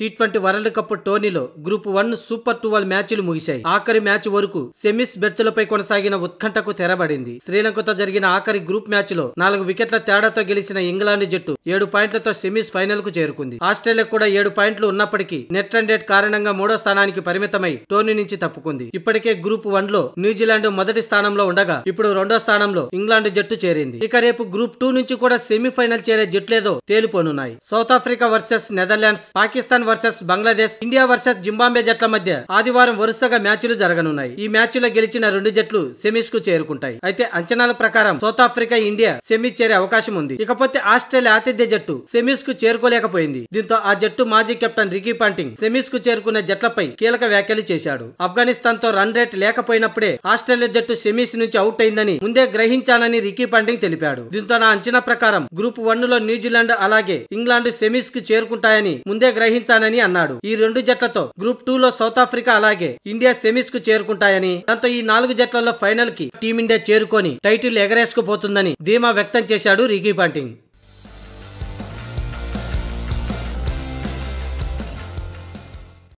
tea twenty world cup టోర్నీలో group one super twelve మ్యాచ్లు ముగిశాయి ఆఖరి మ్యాచ్ వరకు సెమీస్ బెర్తులపై కొనసాగిన ఉత్కంఠకు తెరబడింది శ్రీలంకతో జరిగిన ఆఖరి గ్రూప్ మ్యాచ్ లో నాలుగు వికెట్ల తేడాతో గెలిచిన ఇంగ్లాండ్ జట్టు ఏడు పాయింట్లతో సెమీస్ ఫైనల్ కు చేరుకుంది ఆస్ట్రేలియా కూడా ఏడు పాయింట్లు ఉన్నప్పటికీ నెట్ రన్ రేట్ కారణంగా మూడో స్థానానికి పరిమితమై టోర్నీ నుంచి తప్పుకుంది ఇప్పటికే గ్రూప్ వన్ లో న్యూజిలాండ్ మొదటి స్థానంలో ఉండగా ఇప్పుడు రెండో స్థానంలో ఇంగ్లాండ్ జట్టు చేరింది ఇక రేపు గ్రూప్ టూ నుంచి కూడా సెమీఫైనల్ చేరే జట్లేదో తేలిపోనున్నాయి South Africa versus Netherlands Pakistan versus Bangladesh India versus Zimbabwe జట్ల మధ్య ఆదివారం వరుసగా మ్యాచ్లు జరగనున్నాయి ఈ మ్యాచ్లో గెలిచిన రెండు జట్లు సెమీస్ కు చేరుకుంటాయి అయితే అంచనాల ప్రకారం సౌత్ ఆఫ్రికా ఇండియా సెమీస్ చేరే అవకాశం ఉంది ఇకపోతే ఆస్ట్రేలియా ఆతిథ్య జట్టు సెమీస్ కు చేరుకోలేకపోయింది దీంతో ఆ జట్టు మాజీ కెప్టెన్ రికీ పాంటింగ్ సెమీస్ కు చేరుకున్న జట్లపై కీలక వ్యాఖ్యలు చేశాడు ఆఫ్ఘనిస్తాన్ తో రన్ రేట్ లేకపోయినప్పుడే ఆస్ట్రేలియా జట్టు సెమీస్ నుంచి అవుట్ అయిందని ముందే గ్రహించానని రికీ పాంటింగ్ తెలిపాడు దీంతో నా అంచనా ప్రకారం గ్రూప్ వన్ లో న్యూజిలాండ్ అలాగే ఇంగ్లాండ్ సెమీస్ కు చేరుకుంటాయని ముందే గ్రహించాలి గెలిచానని అన్నాడు ఈ రెండు జట్లతో గ్రూప్ టూ లో సౌత్ ఆఫ్రికా అలాగే ఇండియా సెమీస్ కు చేరుకుంటాయని దాంతో ఈ నాలుగు జట్లలో ఫైనల్ కి టీమిండియా చేరుకొని టైటిల్ ఎగరేసుకుపోతుందని ధీమా వ్యక్తం చేశాడు రికీ పాంటింగ్